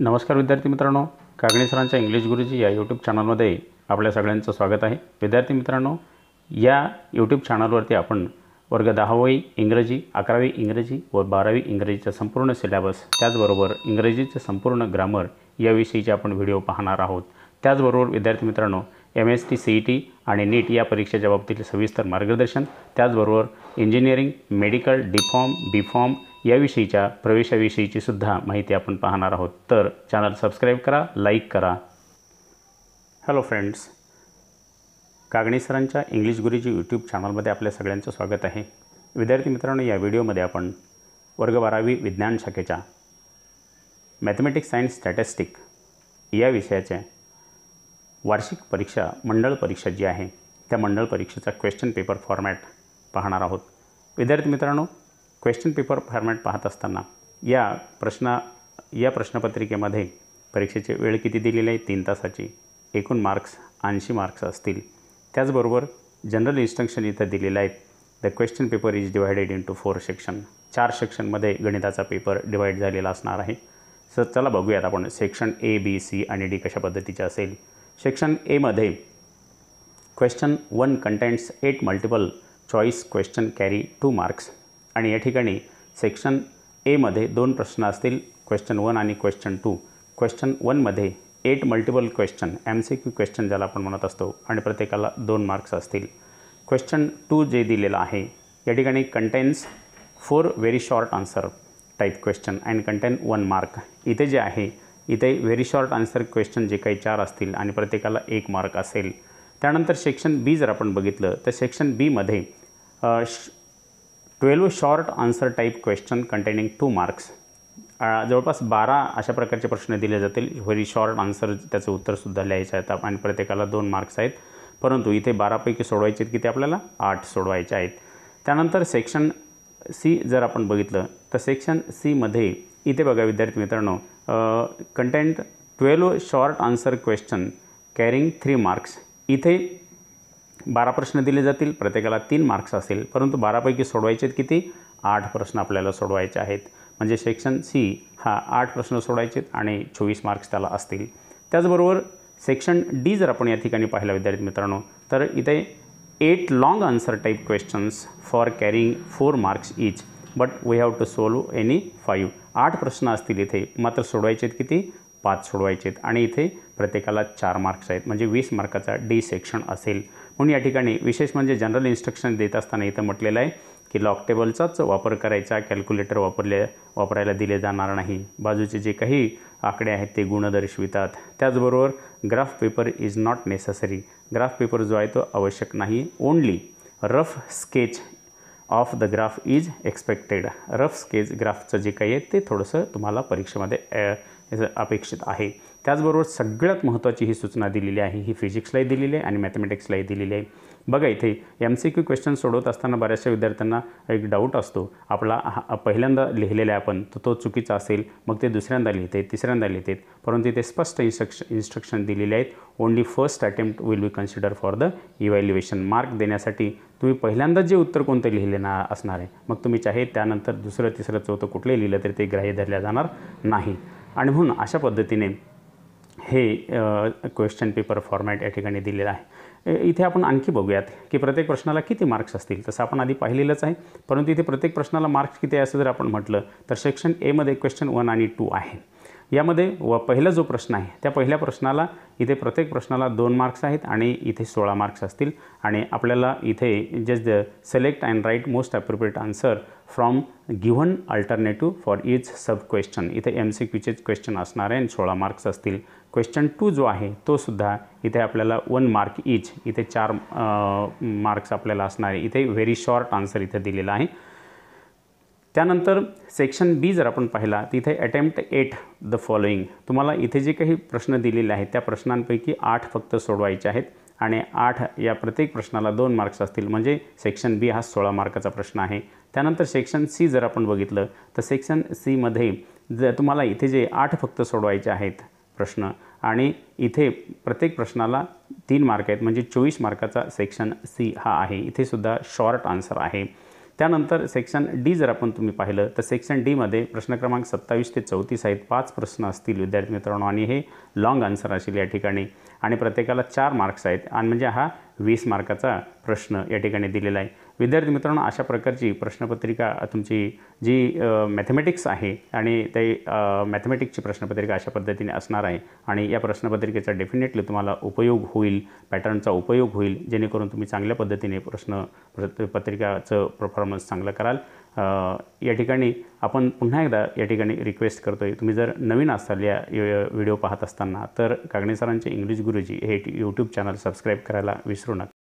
नमस्कार विद्यार्थी मित्रांनो कागणी सरांच्या इंग्लिश गुरुजी या यूट्यूब चॅनलमध्ये आपल्या सगळ्यांचं स्वागत आहे विद्यार्थी मित्रांनो या यूट्यूब चॅनलवरती आपण वर्ग दहावी इंग्रजी अकरावी इंग्रजी व बारावी इंग्रजीचा संपूर्ण सिलेबस त्याचबरोबर इंग्रजीचे संपूर्ण ग्रामर याविषयीचे आपण व्हिडिओ पाहणार आहोत त्याचबरोबर विद्यार्थी मित्रांनो M S T C E T आणि नीट या परीक्षेच्या बाबतीतील सविस्तर मार्गदर्शन त्याचबरोबर engineering medical D form B form याविषयीच्या प्रवेशाविषयीची सुद्धा माहिती आपण पाहणार आहोत तर चॅनल सबस्क्राईब करा लाईक करा हॅलो फ्रेंड्स कागणी सरांच्या इंग्लिश गुरुजी यूट्यूब चॅनलमध्ये आपल्या सगळ्यांचं स्वागत आहे विद्यार्थी मित्रांनो या व्हिडिओमध्ये आपण वर्ग बारावी विज्ञान शाखेच्या मॅथमॅटिक्स सायन्स स्टॅटिस्टिक या विषयाच्या वार्षिक परीक्षा मंडळ परीक्षा जी आहे त्या मंडळ परीक्षेचा क्वेश्चन पेपर फॉर्मॅट पाहणार आहोत विद्यार्थी मित्रांनो क्वेश्चन पेपर फॉर्मॅट पाहत असताना या प्रश्न या प्रश्नपत्रिकेमध्ये परीक्षेचे वेळ किती दिलेली आहे तीन तासाची एकूण मार्क्स ऐंशी मार्क्स असतील त्याचबरोबर जनरल इन्स्ट्रक्शन इथं दिलेलं आहेत the question paper is divided into four section चार सेक्शनमध्ये गणिताचा पेपर डिवाईड झालेला असणार आहे सर चला बघूयात आपण सेक्शन ए बी सी आणि डी कशा पद्धतीचे असेल सेक्शन एमध्ये question one contents eight multiple choice question carry two marks आणि या ठिकाणी सेक्शन एमध्ये दोन प्रश्न असतील क्वेश्चन वन आणि क्वेश्चन टू क्वेश्चन वनमध्ये eight multiple question M C Q question ज्याला आपण म्हणत असतो आणि प्रत्येकाला दोन मार्क्स असतील क्वेश्चन टू जे दिलेलं आहे या ठिकाणी contains four very short answer type question and contain one mark इथे जे आहे इथे व्हेरी शॉर्ट आन्सर क्वेश्चन जे काही चार असतील आणि प्रत्येकाला एक मार्क असेल त्यानंतर सेक्शन बी जर आपण बघितलं तर सेक्शन बीमध्ये twelve short answer type question containing two marks जवळपास बारा अशा प्रकारचे प्रश्न दिले जातील व्हेरी शॉर्ट आन्सर त्याचं उत्तरसुद्धा लिहायचं आहेत आणि प्रत्येकाला दोन मार्क्स आहेत परंतु इथे बारापैकी सोडवायचे आहेत किती आपल्याला आठ सोडवायचे आहेत त्यानंतर सेक्शन सी जर आपण बघितलं तर सेक्शन सीमध्ये इथे बघा विद्यार्थी मित्रांनो content twelve short answer question carrying three marks इथे बारा प्रश्न दिले जातील प्रत्येकाला तीन मार्क्स असतील परंतु बारापैकी सोडवायचे आहेत किती आठ प्रश्न आपल्याला सोडवायचे आहेत म्हणजे सेक्शन सी हा आठ प्रश्न सोडायचे आणि चोवीस मार्क्स त्याला असतील त्याचबरोबर सेक्शन डी जर आपण या ठिकाणी पाहिला विद्यार्थी मित्रांनो तर इथे eight long answer type questions for carrying four marks each but we have to solve any five आठ प्रश्न असतील इथे मात्र सोडवायचे आहेत किती पाच सोडवायचे आणि इथे प्रत्येकाला चार मार्क्स आहेत म्हणजे वीस मार्काचा डी सेक्शन असेल म्हणून या ठिकाणी विशेष म्हणजे जनरल इन्स्ट्रक्शन देत असताना इथं म्हटलेलं आहे की लॉक टेबलचाच वापर करायचा कॅल्क्युलेटर वापरले वापरायला दिले जाणार नाही बाजूचे जे काही आकडे आहेत ते गुण दर्शवितात त्याचबरोबर graph paper is not necessary graph paper जो आहे तो आवश्यक नाही only rough sketch of the graph is expected rough sketch ग्राफचं जे काही आहे ते थोडंसं तुम्हाला परीक्षेमध्ये अपेक्षित आहे त्याचबरोबर सगळ्यात महत्त्वाची ही सूचना दिलेली आहे ही फिजिक्सलाही दिलेली आहे आणि मॅथमॅटिक्सलाही दिलेली आहे बघा इथे एम सी क्यू क्वेश्चन सोडवत असताना बऱ्याचशा विद्यार्थ्यांना एक डाऊट असतो आपला हा पहिल्यांदा लिहिलेला आहे आपण तर तो चुकीचा असेल मग ते दुसऱ्यांदा लिहिते तिसऱ्यांदा लिहिते परंतु इथे स्पष्ट इन्स्ट्रक्श इन्स्ट्रक्शन दिलेले आहेत only first attempt will be consider for the evaluation mark देण्यासाठी तुम्ही पहिल्यांदा जे उत्तर कोणतं लिहिलेलं असणार आहे मग तुम्ही चाहे त्यानंतर दुसरं तिसरं चौथं कुठलंही लिहिलं तरी ते ग्राह्य धरल्या जाणार नाही आणि म्हणून अशा पद्धतीने हे क्वेश्चन पेपर फॉर्मॅट या ठिकाणी दिलेलं आहे इथे आपण आणखी बघूयात की प्रत्येक प्रश्नाला किती मार्क्स असतील तसं आपण आधी पाहिलेलंच आहे परंतु इथे प्रत्येक प्रश्नाला मार्क्स किती आहे असं जर आपण म्हटलं तर सेक्शन एमध्ये क्वेश्चन वन आणि टू आहे यामध्ये व पहिला जो प्रश्न आहे त्या पहिल्या प्रश्नाला इथे प्रत्येक प्रश्नाला दोन मार्क्स आहेत आणि इथे सोळा मार्क्स असतील आणि आपल्याला इथे just select and write most appropriate answer from given alternative for each sub question इथे एम सी क्यूचेच क्वेश्चन असणार आहे आणि सोळा मार्क्स असतील क्वेश्चन टू जो आहे तो सुद्धा इथे आपल्याला वन मार्क इच इथे चार मार्क्स आपल्याला असणार आहे इथे व्हेरी शॉर्ट आन्सर इथे दिलेला आहे त्यानंतर सेक्शन बी जर आपण पाहिला तिथे अटेम्प्ट एट द फॉलोईंग तुम्हाला इथे जे काही प्रश्न दिलेले आहेत त्या प्रश्नांपैकी आठ फक्त सोडवायचे आहेत आणि आठ या प्रत्येक प्रश्नाला दोन मार्क्स असतील म्हणजे सेक्शन बी हा सोळा मार्काचा प्रश्न आहे त्यानंतर सेक्शन सी जर आपण बघितलं तर सेक्शन सीमध्ये ज तुम्हाला इथे जे आठ फक्त सोडवायचे आहेत प्रश्न आणि इथे प्रत्येक प्रश्नाला तीन मार्क आहेत म्हणजे चोवीस मार्काचा सेक्शन सी हा आहे इथेसुद्धा शॉर्ट आन्सर आहे त्यानंतर सेक्शन डी जर आपण तुम्ही पाहिलं तर सेक्शन डीमध्ये प्रश्न क्रमांक सत्तावीस ते चौतीस आहेत पाच प्रश्न असतील विद्यार्थी मित्रांनो आणि हे लाँग आन्सर असेल या ठिकाणी आणि प्रत्येकाला चार मार्क्स आहेत आणि म्हणजे हा वीस मार्काचा प्रश्न या ठिकाणी दिलेला आहे विद्यार्थी मित्रांनो अशा प्रकारची प्रश्नपत्रिका तुमची जी मॅथमॅटिक्स आहे आणि ते मॅथमॅटिक्सची प्रश्नपत्रिका अशा पद्धतीने असणार आहे आणि या प्रश्नपत्रिकेचा डेफिनेटली तुम्हाला उपयोग होईल पॅटर्नचा उपयोग होईल जेणेकरून तुम्ही चांगल्या पद्धतीने प्रश्न पत्रिकाचं परफॉर्मन्स चांगलं कराल या ठिकाणी आपण पुन्हा एकदा या ठिकाणी रिक्वेस्ट करतो आहे तुम्ही जर नवीन असाल या व्हिडिओ पाहत असताना तर कागणे सरांचे इंग्लिश गुरुजी हे यूट्यूब चॅनल सबस्क्राईब करायला विसरू नका